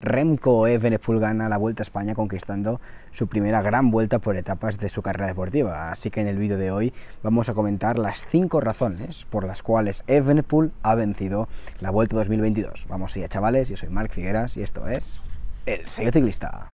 Remco Evenepoel gana la Vuelta a España conquistando su primera gran vuelta por etapas de su carrera deportiva. Así que en el vídeo de hoy vamos a comentar las 5 razones por las cuales Evenepoel ha vencido la Vuelta 2022. Vamos allá chavales, yo soy Marc Figueras y esto es El Sello Ciclista.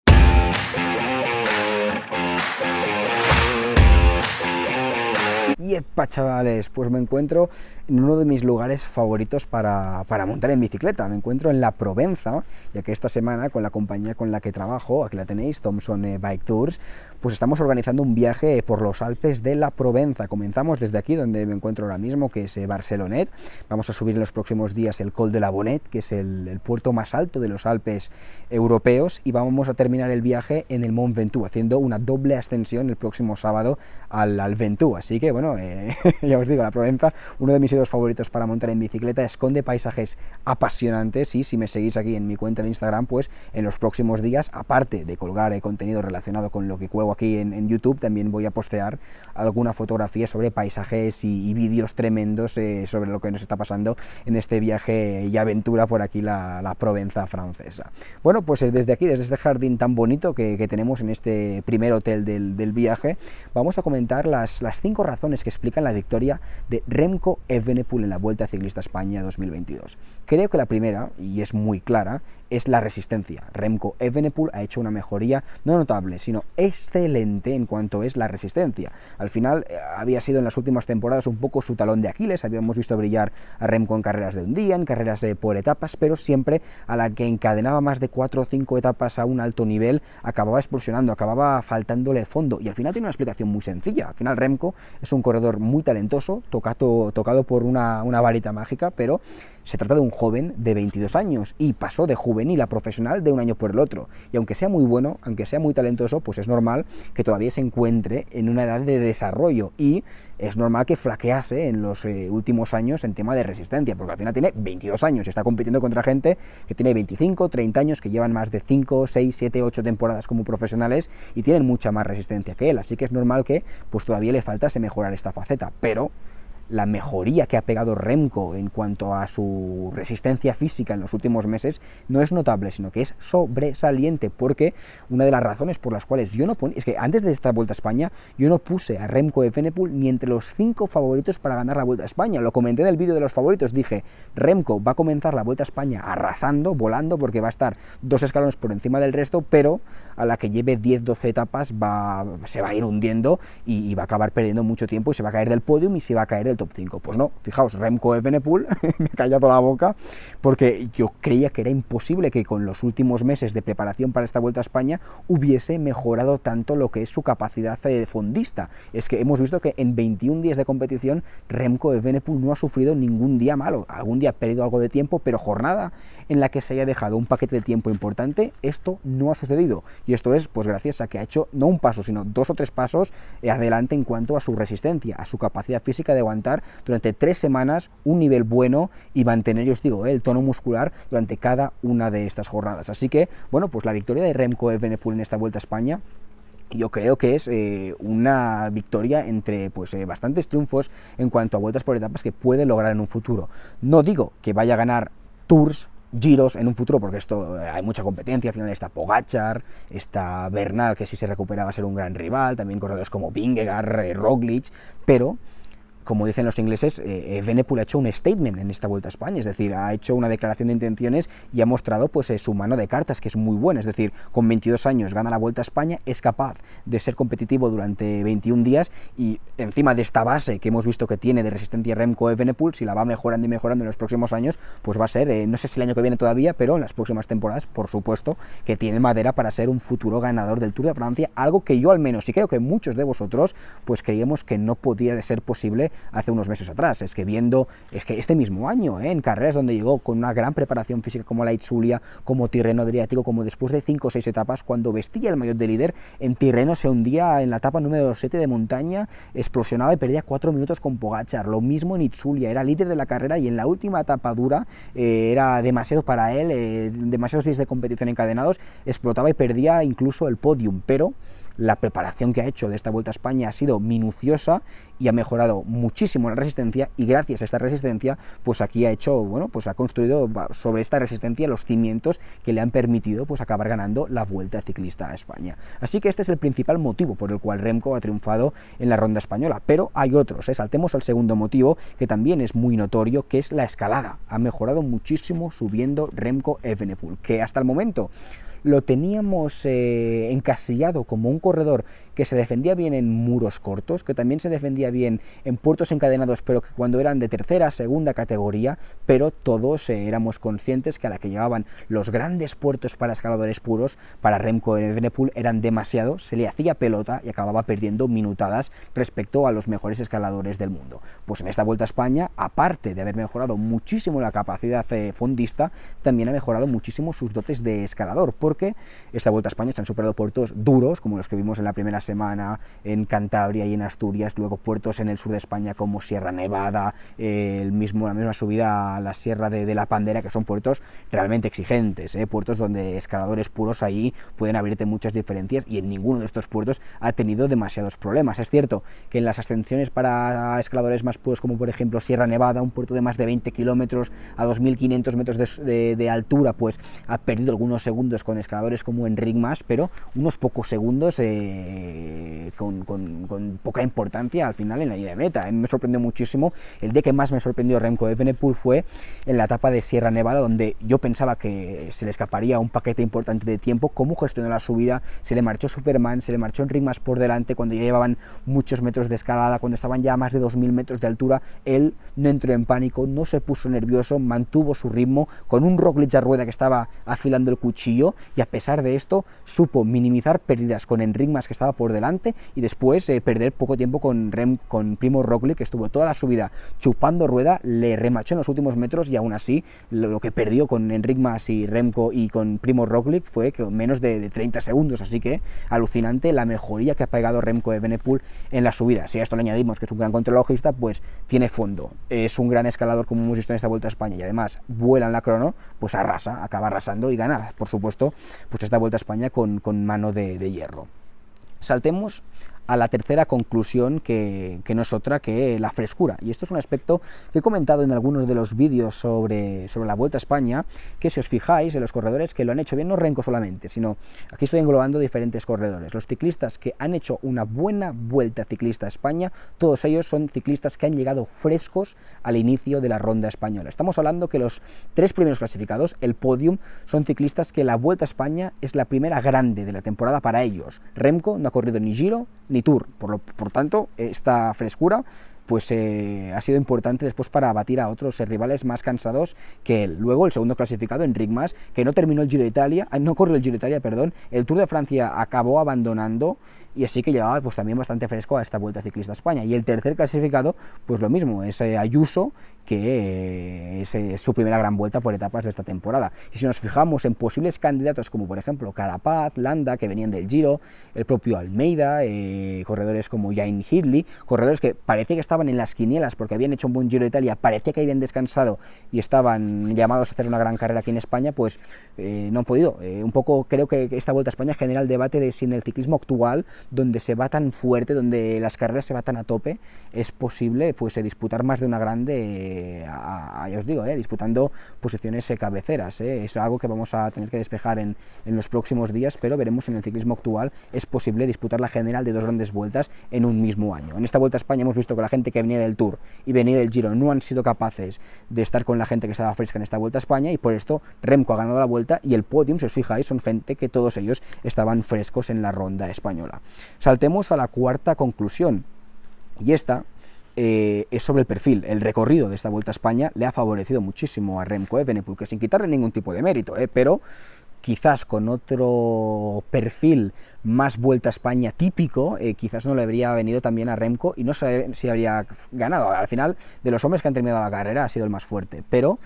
Yepa, chavales, pues me encuentro en uno de mis lugares favoritos para, para, montar en bicicleta. Me encuentro en la Provenza, ya que esta semana con la compañía con la que trabajo, aquí la tenéis, Thompson eh, Bike Tours, pues estamos organizando un viaje por los Alpes de la Provenza. Comenzamos desde aquí, donde me encuentro ahora mismo, que es eh, Barcelonet. Vamos a subir en los próximos días el Col de la Bonet, que es el, puerto más alto de los Alpes europeos, y vamos a terminar el viaje en el Mont Ventoux, haciendo una doble ascensión el próximo sábado al, al Ventoux. Así que, bueno, bueno, eh, ya os digo, la Provenza, uno de mis sitios favoritos para montar en bicicleta, esconde paisajes apasionantes y si me seguís aquí en mi cuenta de Instagram, pues en los próximos días, aparte de colgar el eh, contenido relacionado con lo que juego aquí en, YouTube, también voy a postear alguna fotografía sobre paisajes y, vídeos tremendos eh, sobre lo que nos está pasando en este viaje y aventura por aquí la, Provenza francesa. Bueno, pues desde aquí, desde este jardín tan bonito que, tenemos en este primer hotel del, del viaje, vamos a comentar las, las cinco razones que explican la victoria de Remco Evenepoel en la Vuelta Ciclista España 2022. Creo que la primera, y es muy clara, es la resistencia. Remco Evenepoel ha hecho una mejoría no notable, sino excelente en cuanto es la resistencia. Al final eh, había sido en las últimas temporadas un poco su talón de Aquiles, habíamos visto brillar a Remco en carreras de un día, en carreras por etapas, pero siempre a la que encadenaba más de 4 o 5 etapas a un alto nivel, acababa expulsionando, acababa faltándole fondo y al final tiene una explicación muy sencilla. Al final Remco es un corredor muy talentoso, tocado, tocado por una, una varita mágica, pero se trata de un joven de 22 años y pasó de juvenil a profesional de un año por el otro. Y aunque sea muy bueno, aunque sea muy talentoso, pues es normal que todavía se encuentre en una edad de desarrollo y es normal que flaquease en los eh, últimos años en tema de resistencia, porque al final tiene 22 años y está compitiendo contra gente que tiene 25, 30 años, que llevan más de 5, 6, 7, 8 temporadas como profesionales y tienen mucha más resistencia que él. Así que es normal que pues todavía le faltase mejorar esta faceta, pero la mejoría que ha pegado Remco en cuanto a su resistencia física en los últimos meses no es notable, sino que es sobresaliente, porque una de las razones por las cuales yo no pone es que antes de esta Vuelta a España, yo no puse a Remco de Fenepool ni entre los cinco favoritos para ganar la Vuelta a España, lo comenté en el vídeo de los favoritos, dije, Remco va a comenzar la Vuelta a España arrasando, volando, porque va a estar dos escalones por encima del resto, pero a la que lleve 10-12 etapas va, se va a ir hundiendo y, va a acabar perdiendo mucho tiempo y se va a caer del podium y se va a caer del top 5. Pues no, fijaos, Remco Evenepoel me ha callado la boca porque yo creía que era imposible que con los últimos meses de preparación para esta Vuelta a España hubiese mejorado tanto lo que es su capacidad eh, de fondista. Es que hemos visto que en 21 días de competición Remco Evenepoel no ha sufrido ningún día malo. Algún día ha perdido algo de tiempo, pero jornada en la que se haya dejado un paquete de tiempo importante, esto no ha sucedido. Y esto es pues gracias a que ha hecho no un paso, sino dos o tres pasos eh, adelante en cuanto a su resistencia, a su capacidad física de aguantar durante tres semanas un nivel bueno y mantener, yo os digo, eh, el tono muscular durante cada una de estas jornadas. Así que, bueno, pues la victoria de Remco Evenepoel en esta Vuelta a España yo creo que es eh, una victoria entre pues, eh, bastantes triunfos en cuanto a vueltas por etapas que puede lograr en un futuro. No digo que vaya a ganar tours, giros en un futuro, porque esto hay mucha competencia, al final está Pogachar, está Bernal, que si se recupera va a ser un gran rival, también corredores como Vingegaard, Roglic, pero como dicen los ingleses, Venepool eh, eh, ha hecho un statement en esta Vuelta a España, es decir, ha hecho una declaración de intenciones y ha mostrado pues, eh, su mano de cartas, que es muy buena, es decir, con 22 años gana la Vuelta a España, es capaz de ser competitivo durante 21 días y encima de esta base que hemos visto que tiene de resistencia Remco de Venepool si la va mejorando y mejorando en los próximos años, pues va a ser, no sé si el año que viene todavía, pero en las próximas temporadas, por supuesto, que tiene madera para ser un futuro ganador del Tour de Francia, algo que yo al menos, y creo que muchos de vosotros, pues creíamos que no podía ser posible hace unos meses atrás. Es que viendo, es que este mismo año, ¿eh? en carreras donde llegó con una gran preparación física como la Itzulia, como Tirreno Adriático, como después de 5 o 6 etapas, cuando vestía el maillot de líder, en Tirreno se hundía en la etapa número 7 de montaña, explosionaba y perdía 4 minutos con Pogachar. Lo mismo en Itzulia, era líder de la carrera y en la última etapa dura eh, era demasiado para él, eh, demasiados días de competición encadenados, explotaba y perdía incluso el podium, pero la preparación que ha hecho de esta Vuelta a España ha sido minuciosa y ha mejorado muchísimo la resistencia y gracias a esta resistencia pues aquí ha hecho, bueno, pues ha construido sobre esta resistencia los cimientos que le han permitido pues acabar ganando la Vuelta Ciclista a España. Así que este es el principal motivo por el cual Remco ha triunfado en la Ronda Española, pero hay otros, ¿eh? saltemos al segundo motivo que también es muy notorio que es la escalada. Ha mejorado muchísimo subiendo Remco Evenepoel, que hasta el momento lo teníamos eh, encasillado como un corredor que se defendía bien en muros cortos, que también se defendía bien en puertos encadenados, pero que cuando eran de tercera, segunda categoría, pero todos eh, éramos conscientes que a la que llevaban los grandes puertos para escaladores puros, para Remco en el Evenepoel eran demasiado, se le hacía pelota y acababa perdiendo minutadas respecto a los mejores escaladores del mundo. Pues en esta Vuelta a España, aparte de haber mejorado muchísimo la capacidad eh, fondista, también ha mejorado muchísimo sus dotes de escalador porque esta Vuelta a España se han superado puertos duros, como los que vimos en la primera semana en Cantabria y en Asturias, luego puertos en el sur de España como Sierra Nevada, eh, el mismo, la misma subida a la Sierra de, la Pandera, que son puertos realmente exigentes, eh, puertos donde escaladores puros ahí pueden abrirte muchas diferencias y en ninguno de estos puertos ha tenido demasiados problemas. Es cierto que en las ascensiones para escaladores más puros, como por ejemplo Sierra Nevada, un puerto de más de 20 kilómetros a 2.500 metros de, de altura, pues ha perdido algunos segundos con escaladores como en Mas, pero unos pocos segundos eh, con, poca importancia al final en la línea de meta. Me sorprendió muchísimo. El de que más me sorprendió Remco de Evenepoel fue en la etapa de Sierra Nevada, donde yo pensaba que se le escaparía un paquete importante de tiempo, cómo gestionó la subida, se le marchó Superman, se le marchó en Mas por delante cuando ya llevaban muchos metros de escalada, cuando estaban ya a más de 2.000 metros de altura, él no entró en pánico, no se puso nervioso, mantuvo su ritmo con un rock a rueda que estaba afilando el cuchillo y a pesar de esto supo minimizar pérdidas con Enric que estaba por delante y después eh, perder poco tiempo con, Rem, con Primo Rockley que estuvo toda la subida chupando rueda, le remachó en los últimos metros y aún así lo, que perdió con Enric y Remco y con Primo Roglic fue que menos de, 30 segundos, así que alucinante la mejoría que ha pegado Remco de Benepool en la subida. Si a esto le añadimos que es un gran contralogista, pues tiene fondo. Es un gran escalador como hemos visto en esta Vuelta a España y además vuela en la crono, pues arrasa, acaba arrasando y gana, por supuesto, pues esta Vuelta a España con, mano de, de hierro. Saltemos a la tercera conclusión que, no es otra que la frescura. Y esto es un aspecto que he comentado en algunos de los vídeos sobre, sobre la Vuelta a España, que si os fijáis en los corredores que lo han hecho bien, no renco solamente, sino aquí estoy englobando diferentes corredores. Los ciclistas que han hecho una buena vuelta ciclista a España, todos ellos son ciclistas que han llegado frescos al inicio de la ronda española. Estamos hablando que los tres primeros clasificados, el podium, son ciclistas que la Vuelta a España es la primera grande de la temporada para ellos. Remco no ha corrido ni Giro ni Tour, Por lo por tanto, esta frescura pues eh, ha sido importante después para abatir a otros rivales más cansados que Luego el segundo clasificado, Enric Mas, que no terminó el Giro de Italia, ah, no corrió el Giro de Italia, perdón, el Tour de Francia acabó abandonando y así que llevaba pues también bastante fresco a esta Vuelta Ciclista España. Y el tercer clasificado, pues lo mismo, es eh, Ayuso, que eh, es eh, su primera gran vuelta por etapas de esta temporada. Y si nos fijamos en posibles candidatos como por ejemplo Carapaz, Landa, que venían del Giro, el propio Almeida, corredores como Jain Hidley, corredores que parecía que estaban en las quinielas porque habían hecho un buen Giro de Italia, parecía que habían descansado y estaban llamados a hacer una gran carrera aquí en España, pues no han podido. un poco creo que esta Vuelta a España genera el debate de si en el ciclismo actual donde se va tan fuerte, donde las carreras se va tan a tope, es posible pues eh, disputar más de una grande, eh, ya os digo, eh, disputando posiciones cabeceras. Es algo que vamos a tener que despejar en, en los próximos días, pero veremos en el ciclismo actual es posible disputar la general de dos grandes vueltas en un mismo año. En esta Vuelta a España hemos visto que la gente que venía del Tour y venía del Giro no han sido capaces de estar con la gente que estaba fresca en esta Vuelta a España y por esto Remco ha ganado la Vuelta y el podium, si os fijáis, son gente que todos ellos estaban frescos en la ronda española. Saltemos a la cuarta conclusión, y esta eh, es sobre el perfil. El recorrido de esta Vuelta a España le ha favorecido muchísimo a Remco Evenepoel, que sin quitarle ningún tipo de mérito, eh, pero quizás con otro perfil más Vuelta a España típico, eh, quizás no le habría venido también a Remco y no sé si habría ganado. Al final, de los hombres que han terminado la carrera, ha sido el más fuerte, pero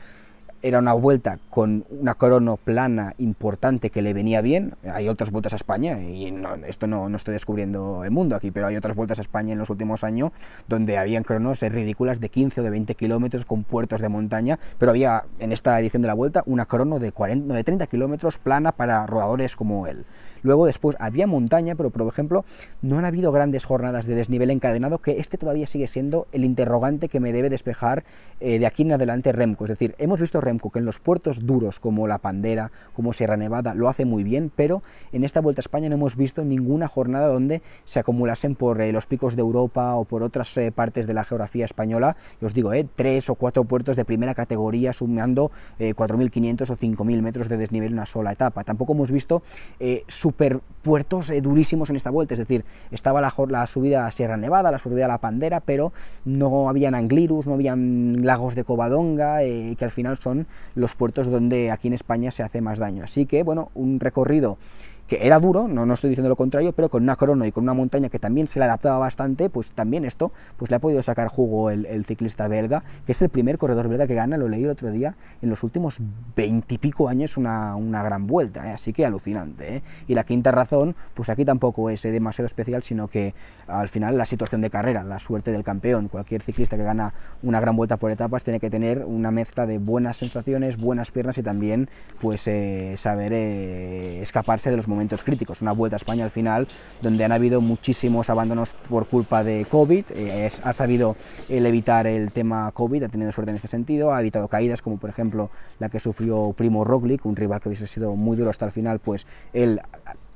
era una vuelta con una crono plana importante que le venía bien. Hay otras vueltas a España, y esto no, no, estoy descubriendo el mundo aquí, pero hay otras vueltas a España en los últimos años donde habían cronos ridículas de 15 o de 20 kilómetros con puertos de montaña, pero había en esta edición de la vuelta una crono de, de 30 kilómetros plana para rodadores como él. Luego después había montaña, pero por ejemplo no han habido grandes jornadas de desnivel encadenado, que este todavía sigue siendo el interrogante que me debe despejar eh, de aquí en adelante Remco. Es decir, hemos visto Remco que en los puertos duros como La Pandera, como Sierra Nevada, lo hace muy bien, pero en esta Vuelta a España no hemos visto ninguna jornada donde se acumulasen por eh, los picos de Europa o por otras eh, partes de la geografía española, os digo, tres o cuatro puertos de primera categoría sumando 4.500 o 5.000 metros de desnivel en una sola etapa. Tampoco hemos visto su puertos eh, durísimos en esta vuelta, es decir, estaba la, subida a Sierra Nevada, la subida a La Pandera, pero no habían Anglirus, no habían lagos de Covadonga, eh, y que al final son los puertos donde aquí en España se hace más daño. Así que, bueno, un recorrido que era duro, no, no estoy diciendo lo contrario, pero con una crono y con una montaña que también se le adaptaba bastante, pues también esto pues le ha podido sacar jugo el, ciclista belga, que es el primer corredor belga que gana, lo leí el otro día, en los últimos veintipico años una, gran vuelta, ¿eh? así que alucinante. ¿eh? Y la quinta razón, pues aquí tampoco es eh, demasiado especial, sino que al final la situación de carrera, la suerte del campeón, cualquier ciclista que gana una gran vuelta por etapas tiene que tener una mezcla de buenas sensaciones, buenas piernas y también pues saber escaparse de los momentos críticos. Una vuelta a España al final, donde han habido muchísimos abandonos por culpa de COVID. Eh, ha sabido el evitar el tema COVID, ha tenido suerte en este sentido, ha evitado caídas, como por ejemplo la que sufrió Primo Roglic, un rival que hubiese sido muy duro hasta el final, pues él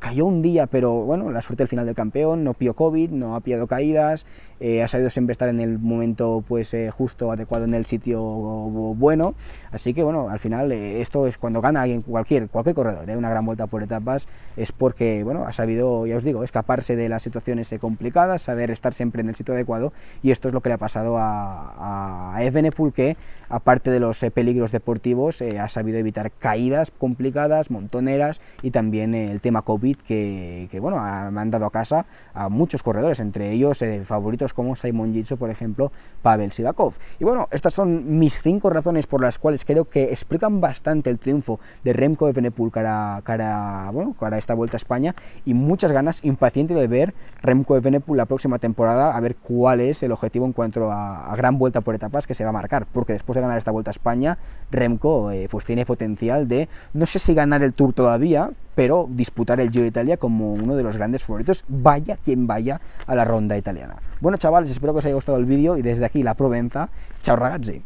cayó un día, pero bueno, la suerte del final del campeón, no pio COVID, no ha pillado caídas, eh, ha sabido siempre estar en el momento pues eh, justo, adecuado, en el sitio bueno, así que bueno, al final eh, esto es cuando gana alguien, cualquier, cualquier corredor, una gran vuelta por etapas, es porque bueno, ha sabido, ya os digo, escaparse de las situaciones complicadas, saber estar siempre en el sitio adecuado y esto es lo que le ha pasado a, a que aparte de los peligros deportivos ha sabido evitar caídas complicadas, montoneras y también el tema COVID que, que bueno, ha mandado a casa a muchos corredores, entre ellos eh, favoritos como Simon Jitsu, por ejemplo, Pavel Sivakov. Y bueno, estas son mis cinco razones por las cuales creo que explican bastante el triunfo de Remco de Benepul cara, cara, bueno, esta vuelta a España y muchas ganas, impaciente de ver Remco de Benepul la próxima temporada, a ver cuál es el objetivo en cuanto a, gran vuelta por etapas que se va a marcar, porque después de ganar esta vuelta a España, Remco eh, pues tiene potencial de, no sé si ganar el Tour todavía, pero disputar el Giro de Italia como uno de los grandes favoritos, vaya quien vaya a la ronda italiana. Bueno, chavales, espero que os haya gustado el vídeo y desde aquí, la Provenza, chao ragazzi.